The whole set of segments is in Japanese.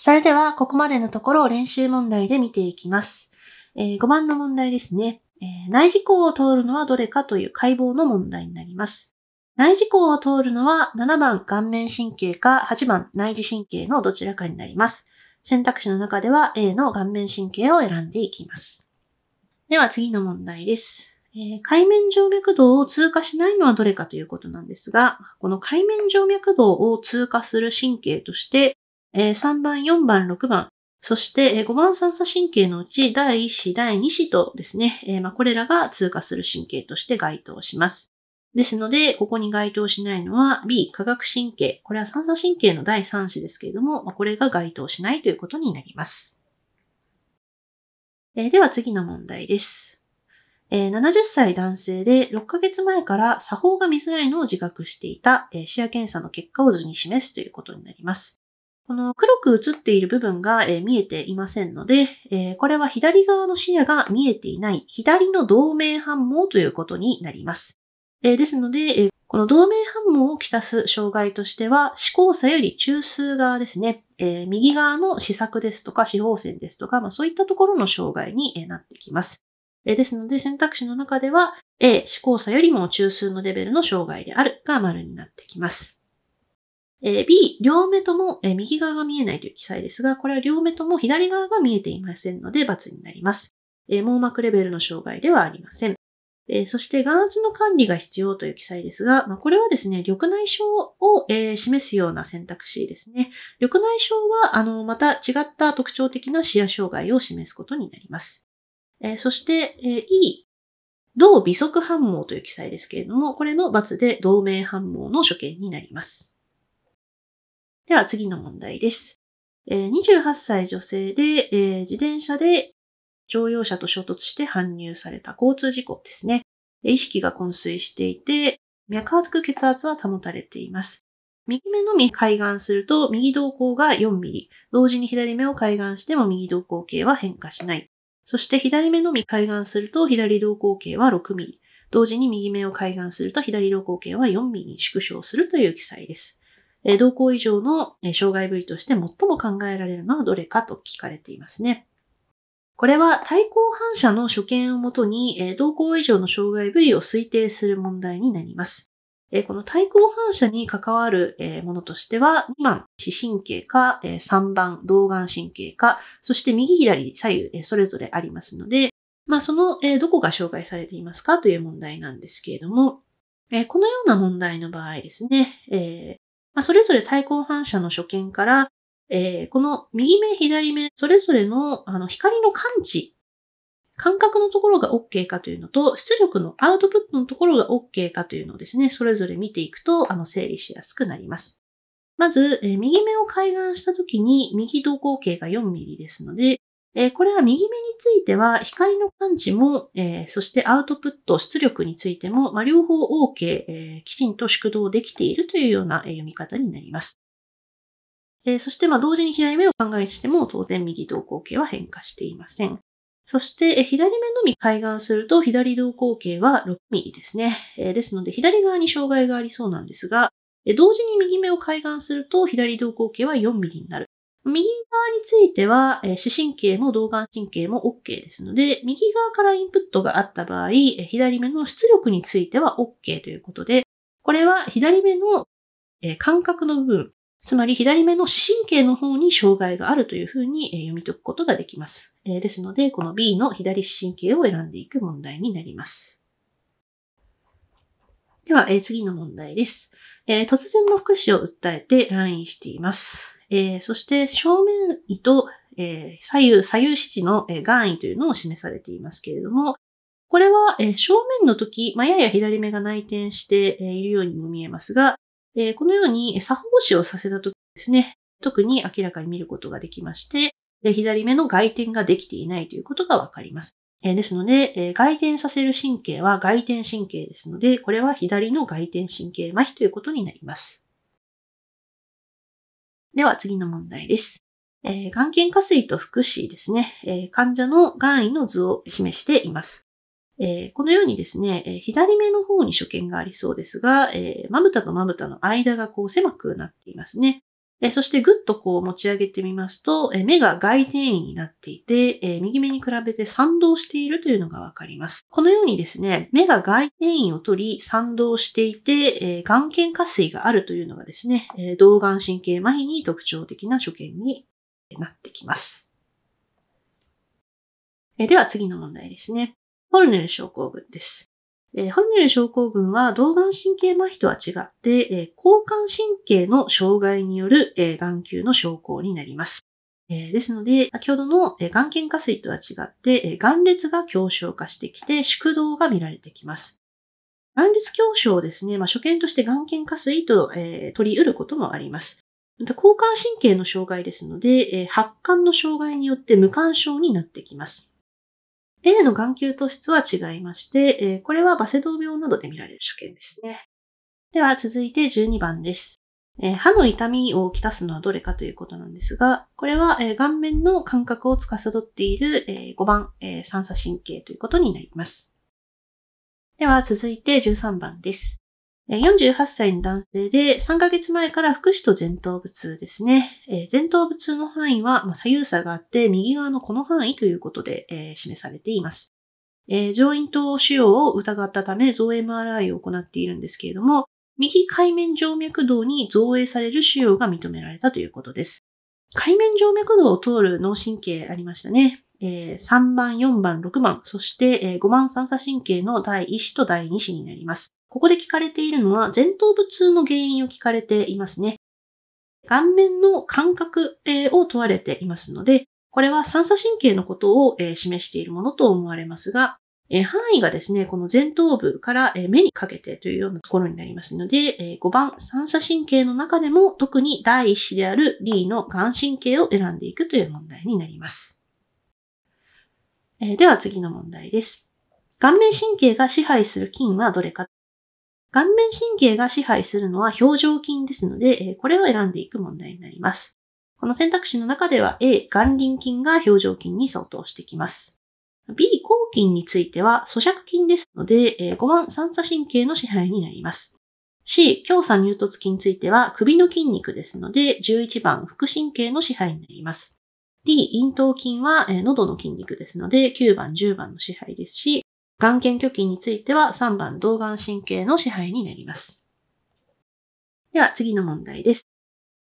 それでは、ここまでのところを練習問題で見ていきます。えー、5番の問題ですね、えー、内事項を通るのはどれかという解剖の問題になります。内事項を通るのは7番顔面神経か8番内耳神経のどちらかになります。選択肢の中では A の顔面神経を選んでいきます。では次の問題です。えー、海面静脈動を通過しないのはどれかということなんですが、この海面静脈動を通過する神経として、えー、3番、4番、6番、そして、えー、5番三叉神経のうち第1子、第2子とですね、えー、まあ、これらが通過する神経として該当します。ですので、ここに該当しないのは B、化学神経。これは三叉神経の第3子ですけれども、まあ、これが該当しないということになります。えー、では次の問題です。えー、70歳男性で6ヶ月前から作法が見づらいのを自覚していた、えー、視野検査の結果を図に示すということになります。この黒く映っている部分が、えー、見えていませんので、えー、これは左側の視野が見えていない左の同盟反応ということになります。えー、ですので、えこの同盟反応をきたす障害としては、指向差より中枢側ですね、え右側の思作ですとか、四方線ですとか、まあ、そういったところの障害になってきます。えですので、選択肢の中では、A、指向差よりも中枢のレベルの障害であるが丸になってきます。えー、B、両目とも、えー、右側が見えないという記載ですが、これは両目とも左側が見えていませんので、×になります。えー、網膜レベルの障害ではありません。えそして、眼圧の管理が必要という記載ですが、まあ、これはですね、緑内障を、え示すような選択肢ですね。緑内障は、あの、また違った特徴的な視野障害を示すことになります。えそして、え E、同微速反毛という記載ですけれども、これの×で同名反毛の所見になります。では次の問題です。28歳女性で、自転車で乗用車と衝突して搬入された交通事故ですね。意識が昏睡していて、脈圧血圧は保たれています。右目のみ開眼すると右瞳孔が4ミリ。同時に左目を開眼しても右瞳孔径は変化しない。そして左目のみ開眼すると左瞳孔径は6ミリ。同時に右目を開眼すると左瞳孔径は4ミリに縮小するという記載です。同行以上の、障害部位として最も考えられるのはどれかと聞かれていますね。これは対抗反射の所見をもとに、同行以上の障害部位を推定する問題になります。この対抗反射に関わる、ものとしては、2番、視神経か、3番、動眼神経か、そして右左左右、それぞれありますので、まあ、その、どこが障害されていますかという問題なんですけれども、このような問題の場合ですね、まあ、それぞれ対抗反射の所見から、えー、この右目、左目、それぞれのあの光の感知、感覚のところが OK かというのと、出力のアウトプットのところが OK かというのをですね、それぞれ見ていくと、あの、整理しやすくなります。まず、えー、右目を開眼した時に、右瞳孔径が 4mm ですので、えこれは右目については光の感知も、えそしてアウトプット、出力についても、ま両方 OK、えきちんと縮動できているというような、え読み方になります。えそして、ま同時に左目を考えしても、当然右動向形は変化していません。そして、左目のみ開眼すると、左動向形は6ミリですね。ですので、左側に障害がありそうなんですが、同時に右目を開眼すると、左動向形は4ミリになる。右側については、え視神経も動眼神経も OK ですので、右側からインプットがあった場合、え左目の出力については OK ということで、これは左目の、え感覚の部分、つまり左目の視神経の方に障害があるというふうに、え読み解くことができます。えですので、この B の左視神経を選んでいく問題になります。では、え次の問題です。え突然の福祉を訴えて来院しています。えー、そして正面位と、えー、左右、左右指示の、え眼位というのを示されていますけれども、これは、え正面の時、まあ、やや左目が内転しているようにも見えますが、えこのように作法視をさせた時ですね、特に明らかに見ることができまして、え左目の外転ができていないということがわかります。えですので、え外転させる神経は外転神経ですので、これは左の外転神経麻痺ということになります。では次の問題です。えー、眼瞼下垂と副視ですね、えー、患者の眼位の図を示しています。えー、このようにですね、え左目の方に所見がありそうですが、えまぶたとまぶたの間がこう狭くなっていますね。えそしてぐっとこう持ち上げてみますと、え目が外転位になっていて、え右目に比べて賛同しているというのがわかります。このようにですね、目が外転位を取り賛同していて、え眼瞼下垂があるというのがですね、え動眼神経麻痺に特徴的な所見になってきます。えでは次の問題ですね。ホルネル症候群です。えー、ハム症候群は動眼神経麻痺とは違って、えー、交感神経の障害による、えー、眼球の症候になります。えー、ですので、先ほどの、えー、眼瞼下垂とは違って、えー、眼裂が狭小化してきて、縮動が見られてきます。眼裂狭小をですね、まあ、初見として眼瞼下垂と、えー、取り得ることもあります。交感神経の障害ですので、えー、発汗の障害によって無干渉になってきます。A の眼球と質は違いまして、えー、これはバセドウ病などで見られる所見ですね。では続いて12番です。えー、歯の痛みをきたすのはどれかということなんですが、これは、えー、顔面の感覚を司っている、え5番、え三叉神経ということになります。では続いて13番です。48歳の男性で、3ヶ月前から福祉と前頭部痛ですね。えー、前頭部痛の範囲は、まあ、左右差があって、右側のこの範囲ということで、えー、示されています。えー、上咽頭腫瘍を疑ったため、増 MRI を行っているんですけれども、右海面静脈道に増影される腫瘍が認められたということです。海面静脈道を通る脳神経ありましたね。えー、3番、4番、6番、そして、えー、5番三叉神経の第1子と第2子になります。ここで聞かれているのは前頭部痛の原因を聞かれていますね。顔面の感覚を問われていますので、これは三叉神経のことを示しているものと思われますが、範囲がですね、この前頭部から目にかけてというようなところになりますので、5番、三叉神経の中でも特に第一子である D の眼神経を選んでいくという問題になります。では次の問題です。顔面神経が支配する菌はどれか顔面神経が支配するのは表情筋ですので、これを選んでいく問題になります。この選択肢の中では A、眼輪筋が表情筋に相当してきます。B、抗筋については咀嚼筋ですので、5番三叉神経の支配になります。C、強鎖乳突筋については首の筋肉ですので、11番副神経の支配になります。D、咽頭筋は喉の筋肉ですので、9番、10番の支配ですし、眼瞼虚筋については3番動眼神経の支配になります。では次の問題です。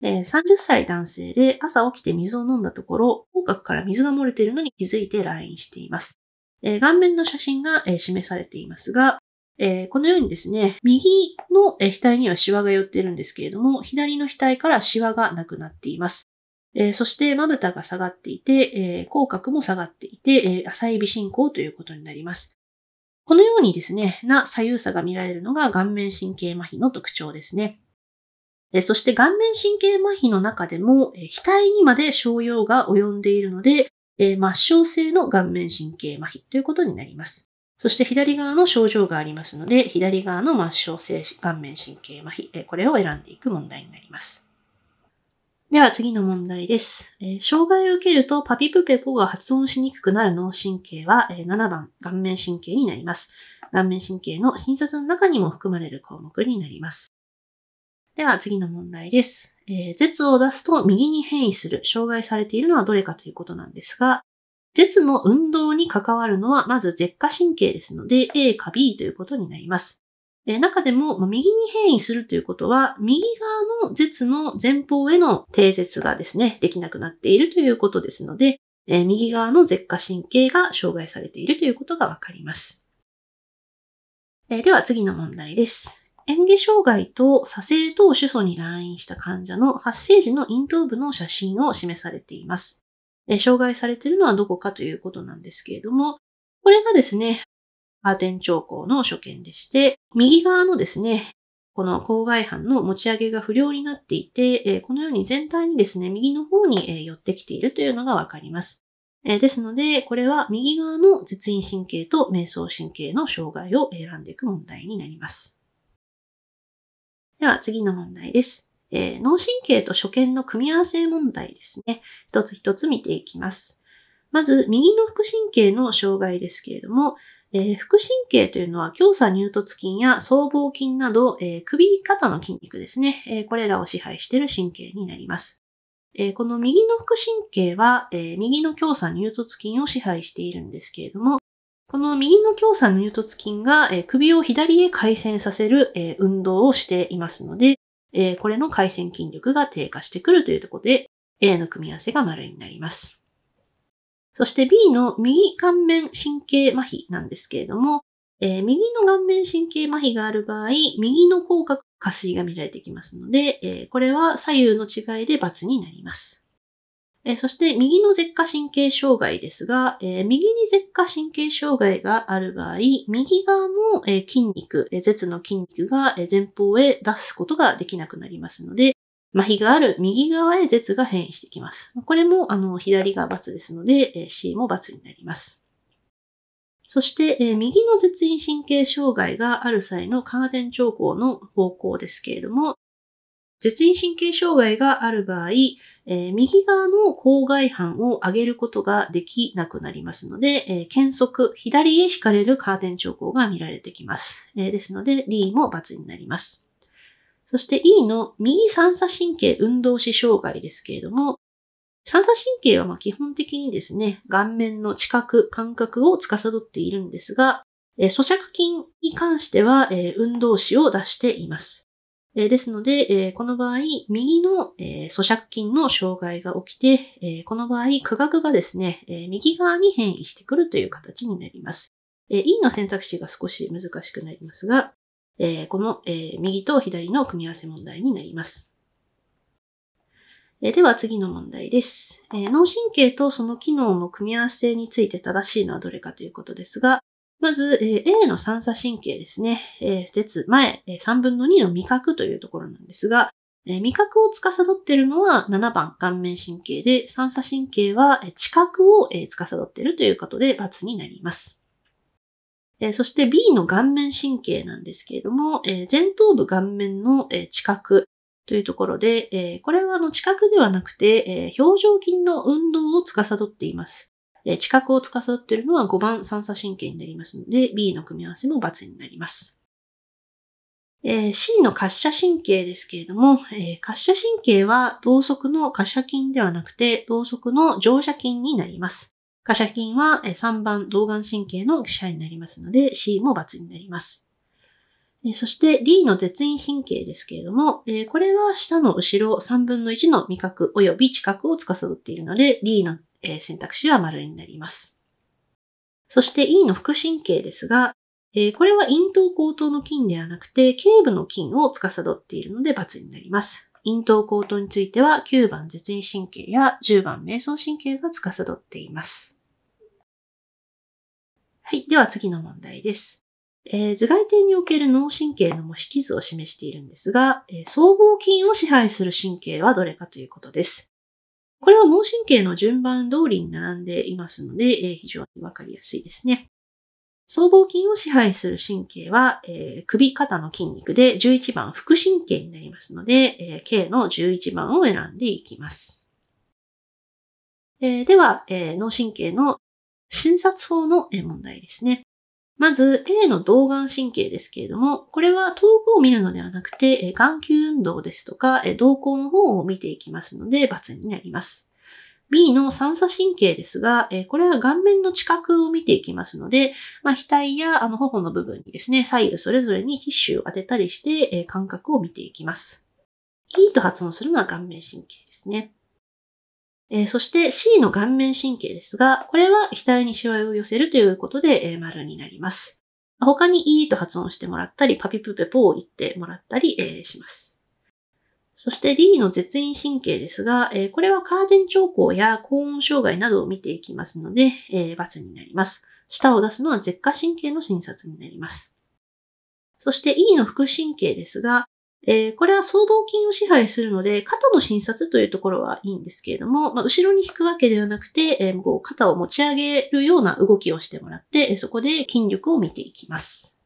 え30歳男性で朝起きて水を飲んだところ、口角から水が漏れているのに気づいて来院しています。え顔面の写真が、え示されていますが、えこのようにですね、右の、え額にはシワが寄っているんですけれども、左の額からシワがなくなっています。えそして、まぶたが下がっていて、え口角も下がっていて、え浅い微進行ということになります。このようにですね、な左右差が見られるのが顔面神経麻痺の特徴ですね。そして顔面神経麻痺の中でも、額にまで症用が及んでいるので、末梢性の顔面神経麻痺ということになります。そして左側の症状がありますので、左側の末梢性顔面神経麻痺、これを選んでいく問題になります。では次の問題です。えー、障害を受けるとパピプペコが発音しにくくなる脳神経は、えー、7番、顔面神経になります。顔面神経の診察の中にも含まれる項目になります。では次の問題です。えー、舌を出すと右に変異する、障害されているのはどれかということなんですが、舌の運動に関わるのはまず舌下神経ですので、A か B ということになります。え中でも、右に変異するということは、右側の舌の前方への定舌がですね、できなくなっているということですので、え右側の舌下神経が障害されているということがわかります。えでは次の問題です。嚥下障害と左性等主訴に来院した患者の発生時の咽頭部の写真を示されています。え障害されているのはどこかということなんですけれども、これがですね、ハーテン調校の所見でして、右側のですね、この郊外班の持ち上げが不良になっていて、このように全体にですね、右の方に寄ってきているというのがわかります。ですので、これは右側の絶因神経と瞑想神経の障害を選んでいく問題になります。では次の問題です。え脳神経と所見の組み合わせ問題ですね。一つ一つ見ていきます。まず、右の副神経の障害ですけれども、えー、副神経というのは、強鎖乳突筋や僧帽筋など、えー、首肩の筋肉ですね、えー、これらを支配している神経になります。えこの右の副神経は、え右の強鎖乳突筋を支配しているんですけれども、この右の強鎖乳突筋が、え首を左へ回旋させる、え運動をしていますので、えこれの回旋筋力が低下してくるというところで、A の組み合わせが丸になります。そして B の右顔面神経麻痺なんですけれども、えー、右の顔面神経麻痺がある場合、右の口角下垂が見られてきますので、えー、これは左右の違いで×になります。えー、そして右の舌下神経障害ですが、え右に舌下神経障害がある場合、右側の、筋肉、え舌の筋肉が、前方へ出すことができなくなりますので、麻痺がある右側へ舌が変異してきます。これも、あの、左が×ですので、えー、C も×になります。そして、えー、右の舌咽神経障害がある際のカーデン兆候の方向ですけれども、舌咽神経障害がある場合、えー、右側の口外反を上げることができなくなりますので、えー、検測、左へ引かれるカーテン兆候が見られてきます。えー、ですので、D も×になります。そして E の右三叉神経運動視障害ですけれども、三叉神経はま基本的にですね、顔面の知覚、感覚を司っているんですが、え咀嚼筋に関しては、え運動視を出しています。えですので、えこの場合、右の、え咀嚼筋の障害が起きて、えこの場合、区画がですね、え右側に変異してくるという形になります。え E の選択肢が少し難しくなりますが、えー、この、えー、右と左の組み合わせ問題になります。えでは次の問題です、え脳神経とその機能の組み合わせについて正しいのはどれかということですが、まず、え A の三叉神経ですね。え絶前、え3分の2の味覚というところなんですが、え味覚を司っているのは7番顔面神経で、三叉神経は、え知覚を、え司っているということで×になります。えそして B の顔面神経なんですけれども、え前頭部顔面の、え知覚というところで、えこれはあの知覚ではなくて、え表情筋の運動を司っています。え知覚を司っているのは5番三叉神経になりますので、B の組み合わせも×になります。え C の滑車神経ですけれども、え滑車神経は同側の滑車筋ではなくて、同側の乗車筋になります。ャ射ンは3番動眼神経の支配になりますので C も×になります。そして D の絶縁神経ですけれども、これは下の後ろ3分の1の味覚及び知覚を司っているので D の選択肢は丸になります。そして E の副神経ですが、これは咽頭後頭の筋ではなくて、頸部の筋を司っているので×になります。咽頭口頭については9番絶縁神経や10番瞑想神経が司っています。はい。では次の問題です。えー、頭蓋底における脳神経の模式図を示しているんですが、えー、僧帽筋を支配する神経はどれかということです。これは脳神経の順番通りに並んでいますので、えー、非常にわかりやすいですね。僧帽筋を支配する神経は、えー、首肩の筋肉で11番副神経になりますので、えー、K の11番を選んでいきます。えー、では、え脳神経の診察法の問題ですね。まず、A の動眼神経ですけれども、これは遠くを見るのではなくて、眼球運動ですとか、瞳孔の方を見ていきますので、×になります。B の三叉神経ですが、えこれは顔面の近くを見ていきますので、まあ、額やあの頬の部分にですね、左右それぞれにティッシュを当てたりして、え感覚を見ていきます。E と発音するのは顔面神経ですね。えそして C の顔面神経ですが、これは額にしわを寄せるということで、え丸になります。他に E と発音してもらったり、パピプペポを言ってもらったり、えします。そして D の絶縁神経ですが、えー、これはカーテン兆候や高温障害などを見ていきますので、えー、×になります。舌を出すのは舌下神経の診察になります。そして E の副神経ですが、えー、これは僧帽筋を支配するので、肩の診察というところはいいんですけれども、まあ、後ろに引くわけではなくて、えー、こう肩を持ち上げるような動きをしてもらって、そこで筋力を見ていきます。